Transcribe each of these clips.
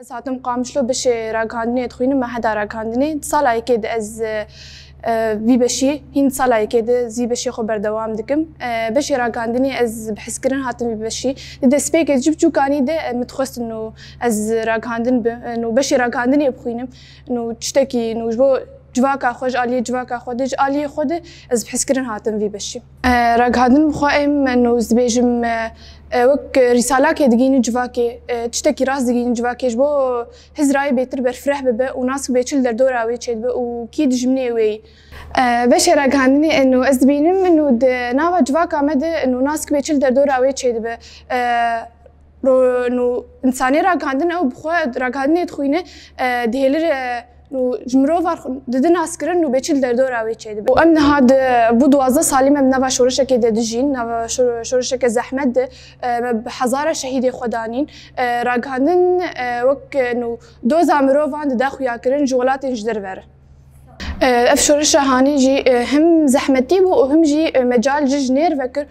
از هاتم قامشلو بشه راگاندنی تخوینم ما هدا راگاندنی ای که از وی بشی هین ای که ده زی بشی خو بردوام دکم بشه راگاندنی از بحس کردن هاتم وی بشی ده سپیک جب جو کانی ده متخست نو از راگاندن نو بشه راگاندنی بخوینم نو چتکی نو جبو جواکە خۆش عالی جواکە خۆدەج عالی خۆدە ez حسکردن هاتم وی بشی. ڕگهادن بخوایم من و dibêjim wek rîsalakê digînin civakê tiştekî rast digînin civakêj bo hizrayê bêtir berfireh bibe û nas bêçil derdora wê çêdibe û kî dijimnê wê. Beşê regihandinê en û ez dibînim min û di nava civaka me de û nas bêçil derdora wê çêdibe. insanê ragihandin ew bixwe ragihandinê dixwîne dihêlir جمروار ددن اسکرن و بچیل در دور آوی چه دی و ام نهاد بو دوازده سالی مم نوا شورش که ددجین نوا شورش که زحمت هزار شهید خدانین راگاندن وک نو دو زمروان دخویا کرن جولات انجدر وره اف شورش هانی جی هم زحمتی بو و هم جی مجال جی نیر وکر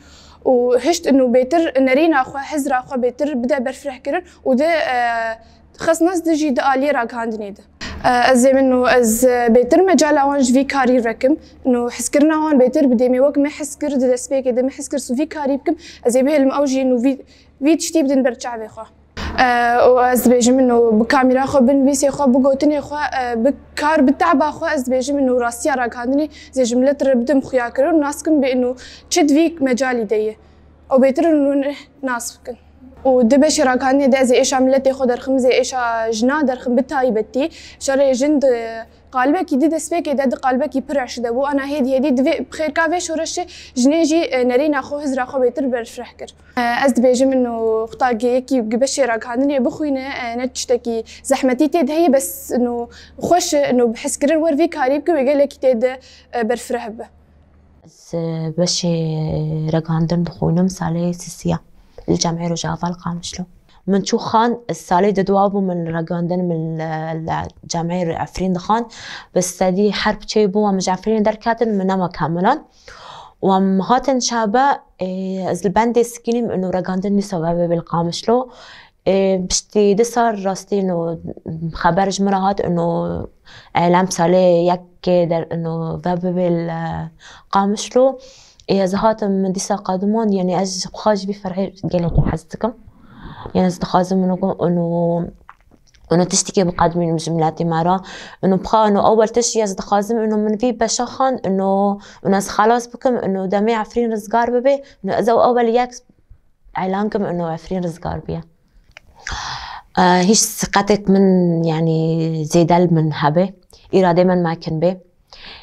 و هشت انه بيتر نرينا خو حزرا خو بيتر بدا برفرح كرن وده خص ناس دجي دالي راك هاندني ده از منو از بهتر مجال اون جوی کاری رکم نو حس کرنا اون بهتر بدي مي وقت ما حس كرد دس بيك دم حس كر سوفي كاري بكم از بهلم اوجي نو في في تشتي بدن برجع بخو و از بێژم من و بکامیرا خۆ بنویسی خۆ بگوتنی خۆ کار بتعبا خۆ ئەس بێژم من و ڕاستیا ڕاکاندنی زێژم لە تر بدم خویاکردن و ناسکم بێن و چ دویک مەجای دەیە ئەو بێتر ناس بکن ودبي شراكاني دازي إيش عملتي خضر خمزة إيش جنادر خم بتاي بتي شري جند قالبك يدي دسبيك يدد قالبك يبرعش دبو أنا هيدي هيدي دفي بخير كافي شورش جنيجي نرينا خو هزرا خو بيتر برش رحكر أز دبي جم إنه خطاقي كي بشي راكاني بخوينا نتشتكي زحمتي تيد هي بس إنه خوش إنه بحس كرر ور في كاريبك ويقال لك تيد برفرح به بشي راكاندن دخونم سالي سيسيا الجمعير وجافا القامشلو من شو خان السالي دوابو من رقاندن من الجمعير عفرين خان بس دي حرب بو ومش عفرين دركاتن ما كاملا وام هاتن شابا اه، از البند سكينم انه رقاندن نسوابه بالقامشلو بشتي اه، دسر راستي انه خبر جمرهات انه اعلام سالي يك در انه بابل اه، قامشلو هاتم دیسا من ديسا قادمون يعني از بخاج گلو تو حزتكم يعني از دخازم انو انه انو تشتكي بقادمين من جملاتي مرة انه بخا انه اول تشي از دخازم انه من في بشخان انه انه خلاص بكم انه دمي عفرين رزقار ببي انه اذا اول ياك اعلانكم انه عفرين رزقار بيا آه هيش ثقتك من يعني زيدال من هبه إرادة من ما كان به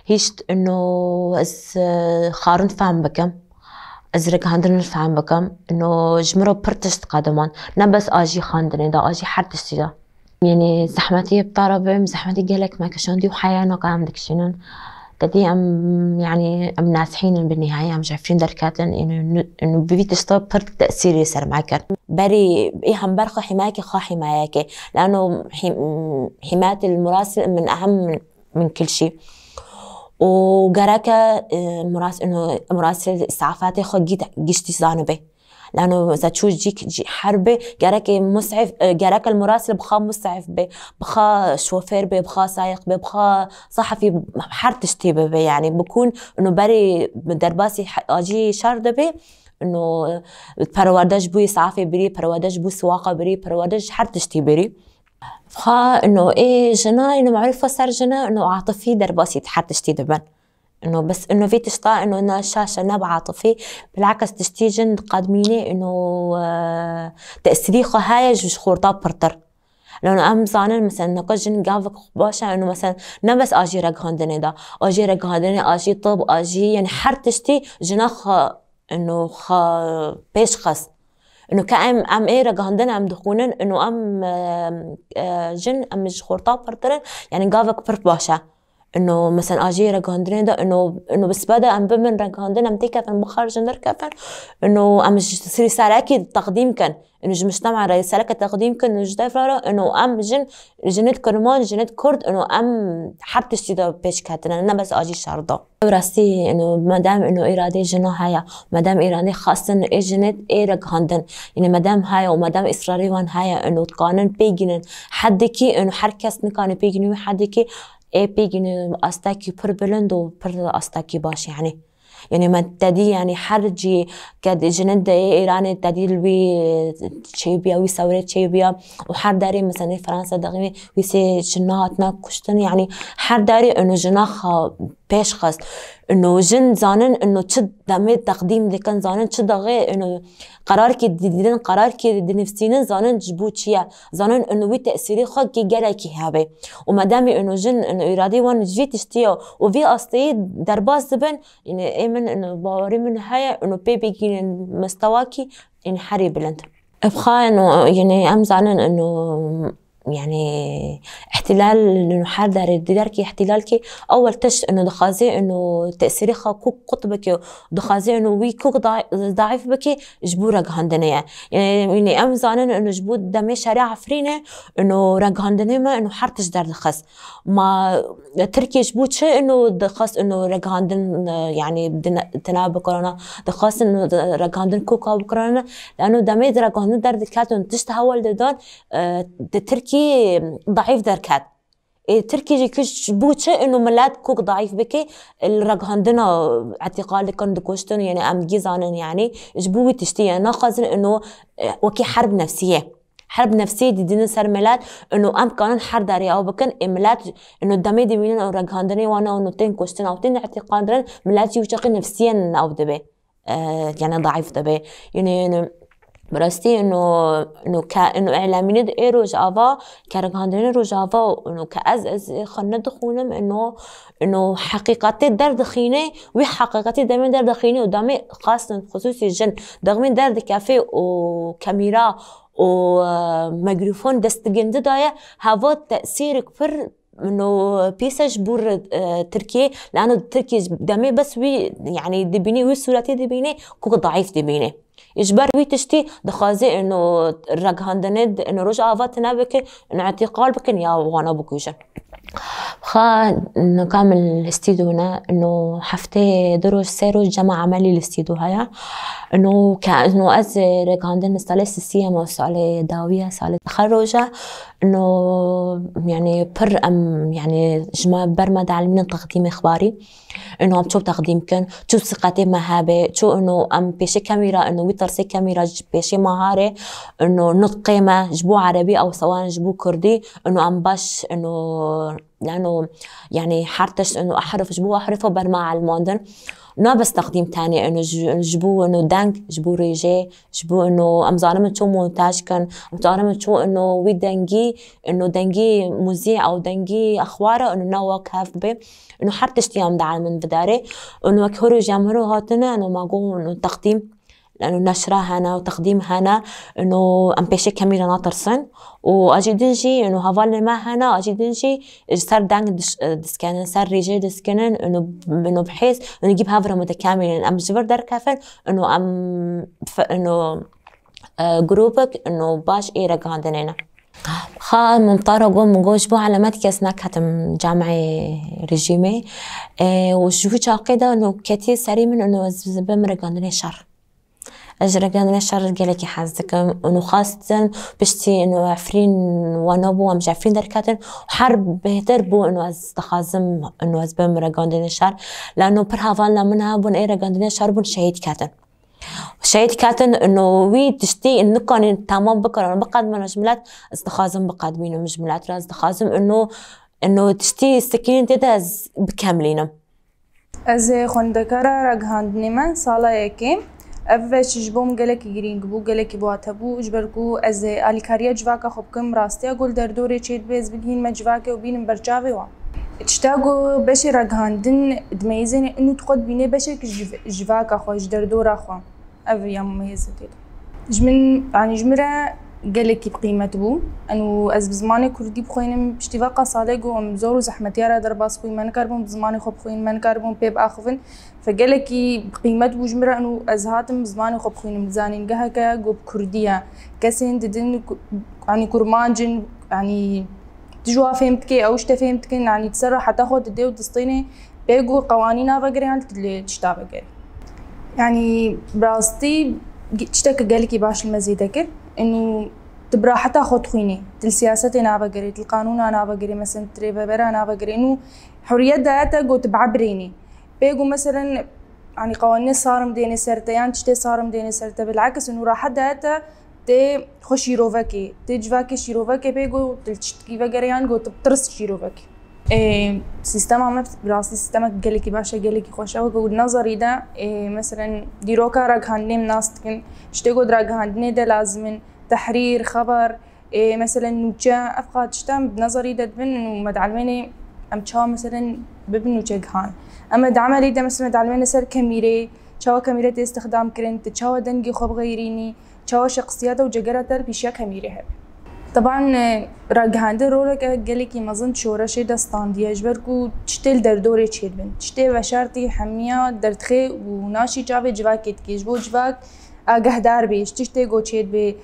هيشت انه از آه، خارن فهم بكم از رگ هندن فهم بكم انه جمرو برتشت قدمان نا بس اجي خاندن دا اجي هر تشتی دا يعني زحمتي بطربم زحمتي قالك ما كشون دي وحياة قام دك شنن تدي ام يعني ام ناصحين بالنهايه ام شايفين دركاتن انه انه بيبي ستوب برك تاثير يسر معك بري ايه هم برخه حمايك خا حمايك لانه حمايه المراسل من اهم من, من كل شيء وقركة اه، اه، مراسل انه اه، مراسل الاسعافات ياخذ قشتي زانبه لانه اذا تشوف جيك جي حربه قرك مسعف قرك المراسل بخا مسعف به بخا شوفير به بخا سايق به بخا صحفي حر تشتيبه به يعني بكون انه بري درباسي اجي شرده به انه پروردش بوي صافی بري پروردش بوي سواقه بري پروردش هر تشتی بري فخا انه ايه جنا انه معروف صار جنا انه عاطفي در بسيط حتى شتي دبن انه بس انه في تشطا انه انا شاشه نبع عاطفي بالعكس تشتي جن قادميني انه آه هاي جوج خورطه برطر لانه ام زانن مثلا نقول جن قافك باشا انه مثلا انا بس اجي رق هوندني دا اجي رق هوندني اجي طب اجي يعني حر تشتي جناخ انه خا بيش خاص انه كام ام ايه رجهندن ام دخونن انه ام آه، جن ام مش خورطا برترن يعني جافك برت باشا انه مثلا اجي ده انه انه بس بدا ام بمن رقهندرين ام تيكا فن بخار جندر كفن انه ام سيري سالاكي تقديم كان انه المجتمع راي سالاكي تقديم كان انه جدا انه ام جن جنت كرمان جنت كرد انه ام حبت اشتدا بيش كاتن انا بس اجي شرطه راسي انه مدام انه ايرادي جنو هيا مدام ايراني خاصة اي جنت اي رقهندن يعني مدام هيا ومدام اصراري وان هيا انه قانون بيجنن حدكي انه حركة كان بيجنن حدكي جنو أستاكي بر بلندو بر أستاكي باش يعني يعني ما تدي يعني حرجي كد جند إيران تدي لوي تشيبيا وي سوري تشيبيا وحر داري مثلا فرنسا دغمي سي جناتنا كشتن يعني حر داري إنه جناخ خاص انه جن زانن انه تشد دمي تقديم دي كان زانن تشد غي انه قرار كي ديدين قرار كي دي نفسين زانن جبو تشيا زانن انه وي تاثيري خا كي جلا كي هابي وما دامي انه جن انه ارادي وان جي تشتيا وفي اصلي درباس بن يعني ايمن انه باوري من هيا انه بيبي كي مستواكي انحري بلند ابخا انه يعني ام زانن انه يعني احتلال انه حدا ديارك احتلالك اول تش انه دخازي انه تاثيرها كوك قطبك دخازي انه وي كوك ضعيف بك جبورك هندنيا يعني ام زانن انه جبود دمي شارع عفرينه انه راك هندنيا ما انه حرتش دار دخاس ما تركي جبود شيء انه دخاس انه راك هندن يعني بدنا تناب كورونا دخاس انه راك هندن كوكا بكورونا لانه دمي رق هندن دار دكاتون تشتهول ددون آه، تركي كي ضعيف دركات تركي جي كش بوتش انه ملاد كوك ضعيف بكي الرق عندنا اعتقال كند كوشتن يعني ام جيزان يعني جبوي تشتي انا خزن انه وكي حرب نفسيه حرب نفسية دي دين سر ملاد انه ام كان حرب داري او بكن ملاد انه دمي دي مين او رق عندنا وانا انه تين كوشتن او تين اعتقال ملاد يوشق نفسيا او دبي آه يعني ضعيف دبي يعني, يعني براستی انه انه انه اعلامین ای رو جاوا کارگاندن رو جاوا انه که از از خانه دخونم انه انه حقیقت در دخینه و حقیقت دم در دخینه و دم خاصا خصوصی جن دغمین در کافه و کامیرا و اه، ميكروفون دستگنده داية هوا تأثير كبير منو بيسج بور اه، تركي لانه تركي دمي بس وي يعني دبيني وي سورتي دبيني كوك ضعيف دبيني اجبار وی تشتی دخازي انه رگ هندند انو روش آفات نبکه انو اعتقال بکن یا وانا بکوشن خا انه كامل استيدو هنا انه حفتي دروس سيرو جمع عملي الاستيدو هيا انه كانه از ريكاندن سالي سيسية مو سالي داوية سالي تخرجة انه يعني بر ام يعني جمع برما تعلمنا تقديم اخباري انه بتشوف تقديم كان شو ثقتي مهابة شو انه ام بيشي كاميرا انه ويترسي سي كاميرا بشي مهاره انه نطقي ما جبوه عربي او سواء جبوه كردي انه ام باش انه لانه يعني حرتش انه احرف جبوه احرفه برمى على المودرن بس تقديم تاني انه جبو انه دانك جبو ريجي جبو انه ام ظالم تشو مونتاج كان ام ظالم تشو انه وي دانجي انه دانجي مذيع او دانجي اخواره انه نوا كاف بي انه حرتش تيام دعم من بداري انه كهرو جامهرو هاتنا انه ما انه تقديم لانه نشرها هنا وتقديمها هنا انه امبيشي كاميرا ناطرسن واجي دنجي انه هافال ما هنا اجي دنجي صار دانك دسكانن صار ريجي دسكانن انه انه بحيث انه يجيب هافرا متكاملين ام جبر دار كافن انه ام انه آه، جروبك انه باش ايرا قاعدين خا ممطارة قوم من جوج بو على مات كاسناك هتم جامعي ريجيمي آه، وشوفي شاقي ده انه كتير سريم انه بمرق عندنا شر اجرقان نشر قالك يحزك انه خاصة بشتي انه عفرين ونوبو ومش عفرين دركاتن وحرب بهتربو انه از تخازم انه از بم رقان نشر لانه برهافالنا منها بون اي رقان نشر بون شهيد كاتن شهيد كاتن انه وي تشتي انه كان تمام بكره بقدم مجملات استخازم بقدمين مجملات استخازم انه انه تشتي السكين تدا بكاملينه از خوندکارا رگهاندنی من سالا یکیم ev şijbom gelekî girîng bû gelekî buhat hebû ji ber ku ez ê alîkariya civaka xwe bikim rastiya gul derdorê çêrbêz bigihîn me civakê û bînim berçavê wan Tişta got beşê regihandin dimeyîzên û tu xwe dibînê beşek civaka xwe ji derdora xwe ev ya mumêz dî. Ji min anî ji min re قال لك قيمته انو از بزماني کردی بخوینم پشتیوا قصاله گوم زور و زحمتي راه در باس خوی من کربم بزماني خو بخوين من کربم پیب اخوین فقال لك قيمته بو انو از هاتم بزماني خو بخوين مزانين گه قوب كرديه كاسين ددن يعني كرمانجن يعني تجوا فهمتكي او شتا فهمتكن يعني تسرع حتى خو تدي وتسطيني بيقو قوانينا فقري يعني اللي تشتا فقري يعني براستي تشتاك قال لك باش المزيد اكل انه حتى خود خويني تل سياستي انا بقري تل قانون انا بقري مثلا تري بابرا نابا قري انه حريات داتا قو تبعبريني بيقو مثلا يعني قوانين صارم ديني سرتا يعني تشتي صارم ديني سرتا بالعكس انه راحت داتا تي خوش يروفاكي تي جفاكي شيروفاكي بيقو تل تشتكي بقري يعني قوت شيروفاكي سیستم براستی سیستم گلکی باشه گلکی خوشه و گود نظری ده مثلا دیروکا را گهندیم ناست کن شده گود را گهندنه ده لازمین، تحریر خبر مثلا نوچه افقاد هم نظری ده دبن و مدعلمینی ام چا مثلا ببن نوچه گهان اما دعملی ده مثلا مدعلمین سر کمیره ها کمیره استخدام کرن ها دنگی خوب غیرینی چاوا شخصیات و جگره تر پیشه کمیره هب طبعا راجهنده رولا که گلی که مزن شورش دستان دیج برکو چتل در دور چیل بن چته و شرطی حمیا در تخه و ناشی جاوه جواکت کیش بو جواک آگهدار بیش چته گو چید به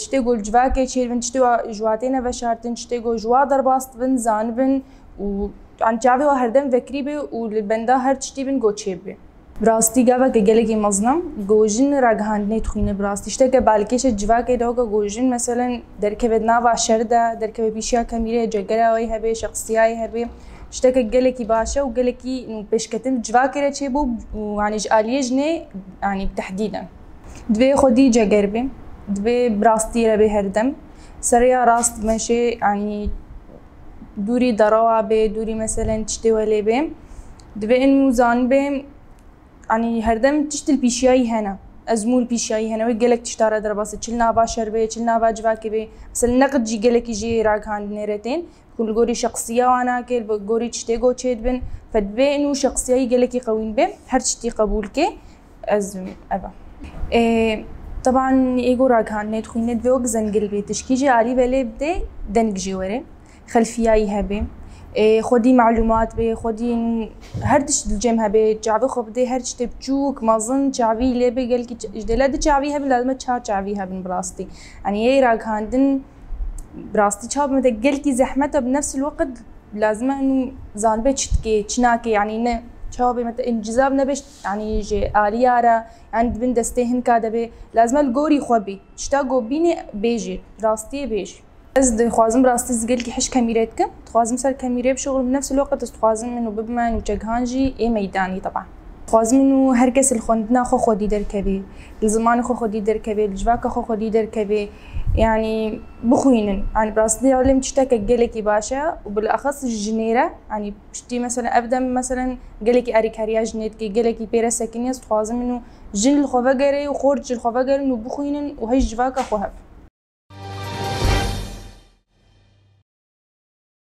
چته گل جواکه چیل بن چته جواتین و شرطن چته گو جوا در باست بن زان بن و عن جاوه و هردم وکری به و لبنده هر چتی بن گو چیب به براستی گا که گله کی مزنم گوجین را گهند نیت براستی شته که بالکش جوا که داغ گوجین مثلا در که بدنا و شرده در که بیشیا کمیره جگر آی هبه شخصی آی هبه شته که گله کی باشه و گله کی نو پشکتن جوا کره چه بو یعنی جالیج نه یعنی تحدیدا دوی خودی جگر بیم دوی براستی را به هر دم سریا راست میشه یعنی دوری دراوه به دوری مثلا چته ولی بیم دوی این موزان بیم يعني هردم تشتل بيشياي هنا ازمول بيشياي هنا ويقلك تشتار درباس تشلنا با شربه تشلنا با جباكي بي بس النقد جي قلك يجي راك هان نيرتين كل غوري شخصية وانا كل بجوري تشتيجو تشيد بن فدبي انه شخصية قلك قوين بن هرشتي قبولك ازم ابا إيه طبعا ايجو راكان نت خوين نت بيوك زنجل بي تشكي جي علي بلي بدي دنك جي وري خلفياي هبي Eh, خودی معلومات به خودی هر دش الجيم هبه چاوی خوب دی هر چت بچوک مازن چاوی لی به گل کی جدلا دی چاوی هبه لازم چا چاوی هبن براستي يعني اي را هاندن براستي چاب مت گل کی زحمته بنفس الوقت لازم انه زان به چتکی چناکی يعني نه چاب مت انجذاب نبش يعني جي آليارا يعني بندسته هن کادبه لازم الگوری خوبی چتا گوبینه بیجی راستي بیجی از خوازم دخوازم راستي زقل كي حش كاميراتكم دخوازم سر كاميرا بشغل بنفس الوقت منو انه ببمان وجاكهانجي ای میدانی طبعا خوازم دخوازم انه هركس الخندنا خو خودي دركبي الزمان خو خودي دركبي الجواكا خو خودي دركبي يعني بخوينن يعني براستي علم تشتكى قلكي باشا وبالاخص الجنيرة يعني بشتي مثلا ابدا مثلا قلكي اريكاريا جنيتكي قلكي بيرا ساكنيس دخوازم انه جن الخوفا قري وخورج الخوفا قري انه بخوينن وهي الجواكا خوهب